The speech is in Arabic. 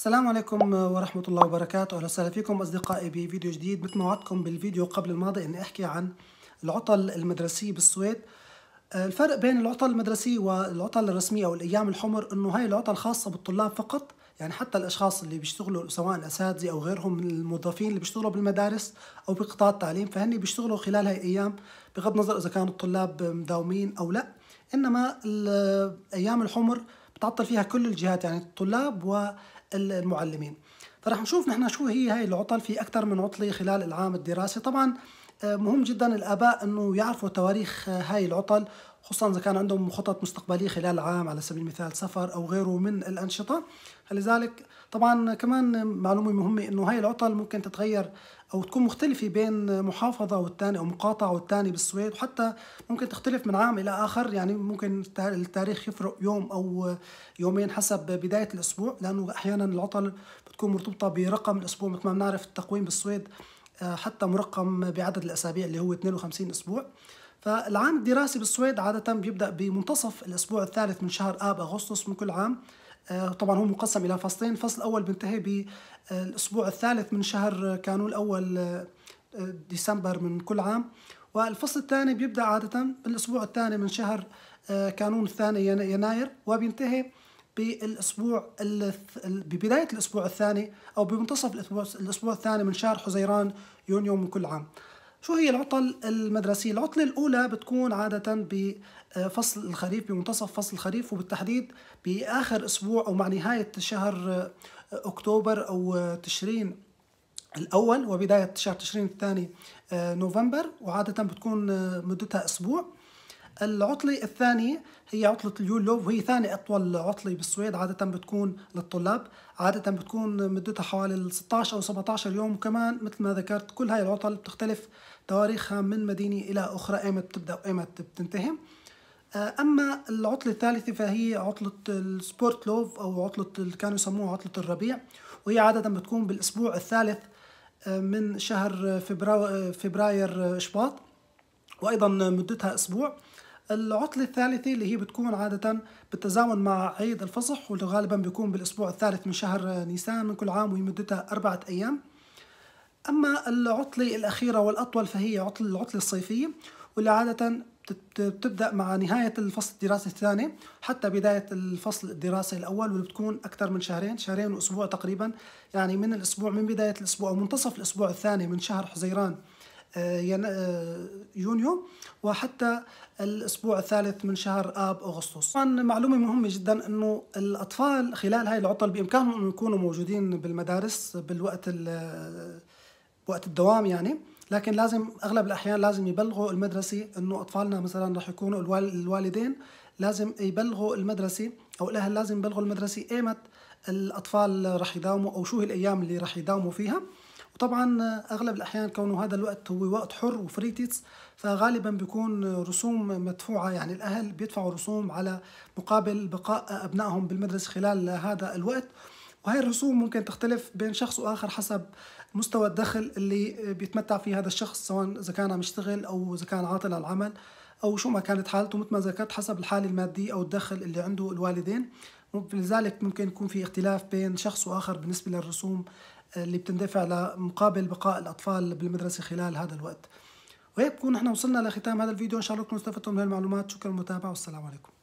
السلام عليكم ورحمة الله وبركاته أهلا وسهلا فيكم أصدقائي بفيديو جديد مثل ما وعدتكم بالفيديو قبل الماضي أني أحكي عن العطل المدرسية بالسويد الفرق بين العطل المدرسية والعطل الرسمية أو الأيام الحمر أنه هاي العطل خاصة بالطلاب فقط يعني حتى الأشخاص اللي بيشتغلوا سواء أساتذة أو غيرهم من الموظفين اللي بيشتغلوا بالمدارس أو بقطاع التعليم فهني بيشتغلوا خلال هاي الأيام بغض النظر إذا كانوا الطلاب مداومين أو لا إنما الأيام الحمر تعطل فيها كل الجهات يعني الطلاب والمعلمين فرح نشوف نحن شو هي هاي العطل في أكثر من عطلة خلال العام الدراسي طبعا آه، مهم جدا الآباء أنه يعرفوا تواريخ آه، هاي العطل خصوصا إذا كان عندهم خطط مستقبلية خلال العام على سبيل المثال سفر أو غيره من الأنشطة لذلك طبعا كمان معلومة مهمة أنه هاي العطل ممكن تتغير أو تكون مختلفة بين محافظة والتاني أو مقاطعة والتاني بالسويد وحتى ممكن تختلف من عام إلى آخر يعني ممكن التاريخ يفرق يوم أو آه، يومين حسب بداية الأسبوع لأنه أحيانا العطل بتكون مرتبطة برقم الأسبوع مثل ما بنعرف التقويم بالسويد آه، حتى مرقم بعدد الأسابيع اللي هو 52 أسبوع فالعام الدراسي بالسويد عادة بيبدأ بمنتصف الأسبوع الثالث من شهر آب أغسطس من كل عام آه، طبعا هو مقسم إلى فصلين الفصل الأول بينتهي بالأسبوع الثالث من شهر كانون الأول آه، ديسمبر من كل عام والفصل الثاني بيبدأ عادة بالأسبوع الثاني من شهر كانون الثاني يناير وبينتهي بالاسبوع ببدايه الاسبوع الثاني او بمنتصف الاسبوع الاسبوع الثاني من شهر حزيران يونيو من كل عام. شو هي العطل المدرسية؟ العطلة الأولى بتكون عادة بفصل آه، الخريف بمنتصف فصل الخريف وبالتحديد بآخر أسبوع أو مع نهاية شهر آه، أكتوبر أو آه، تشرين الأول وبداية شهر تشرين الثاني نوفمبر وعادة بتكون مدتها أسبوع العطلة الثانية هي عطلة لوف وهي ثاني أطول عطلة بالسويد عادة بتكون للطلاب عادة بتكون مدتها حوالي 16 أو 17 يوم وكمان مثل ما ذكرت كل هاي العطل بتختلف تواريخها من مدينة إلى أخرى إيمت بتبدأ وإيمت بتنتهي آه، أما العطلة الثالثة فهي عطلة السبورت لوف أو عطلة اللي كانوا يسموها عطلة الربيع وهي عادة بتكون بالأسبوع الثالث آه، من شهر آه، فبراير شباط وأيضا مدتها أسبوع العطلة الثالثة اللي هي بتكون عادة بالتزامن مع عيد الفصح واللي غالبا بيكون بالأسبوع الثالث من شهر نيسان من كل عام ومدتها أربعة أيام أما العطلة الأخيرة والأطول فهي عطل العطلة الصيفية واللي عادة بتبدأ مع نهاية الفصل الدراسي الثاني حتى بداية الفصل الدراسي الأول واللي بتكون أكثر من شهرين شهرين وأسبوع تقريبا يعني من الأسبوع من بداية الأسبوع أو منتصف الأسبوع الثاني من شهر حزيران آه، آه، يونيو وحتى الاسبوع الثالث من شهر اب اغسطس طبعا معلومه مهمه جدا انه الاطفال خلال هاي العطل بامكانهم انه يكونوا موجودين بالمدارس بالوقت وقت الدوام يعني لكن لازم اغلب الاحيان لازم يبلغوا المدرسه انه اطفالنا مثلا رح يكونوا الوالدين لازم يبلغوا المدرسه او الاهل لازم يبلغوا المدرسه ايمت الاطفال رح يداوموا او شو هي الايام اللي رح يداوموا فيها طبعا اغلب الاحيان كونه هذا الوقت هو وقت حر وفري تيتس فغالبا بيكون رسوم مدفوعه يعني الاهل بيدفعوا رسوم على مقابل بقاء ابنائهم بالمدرسه خلال هذا الوقت وهي الرسوم ممكن تختلف بين شخص واخر حسب مستوى الدخل اللي بيتمتع فيه هذا الشخص سواء اذا كان عم يشتغل او اذا كان عاطل عن العمل او شو ما كانت حالته مثل ما ذكرت حسب الحاله الماديه او الدخل اللي عنده الوالدين لذلك ممكن يكون في اختلاف بين شخص واخر بالنسبه للرسوم اللي بتندفع لمقابل بقاء الأطفال بالمدرسة خلال هذا الوقت وهيك بكون احنا وصلنا لختام هذا الفيديو إن شاء الله تكونوا استفدتوا من هالمعلومات شكرا للمتابعة والسلام عليكم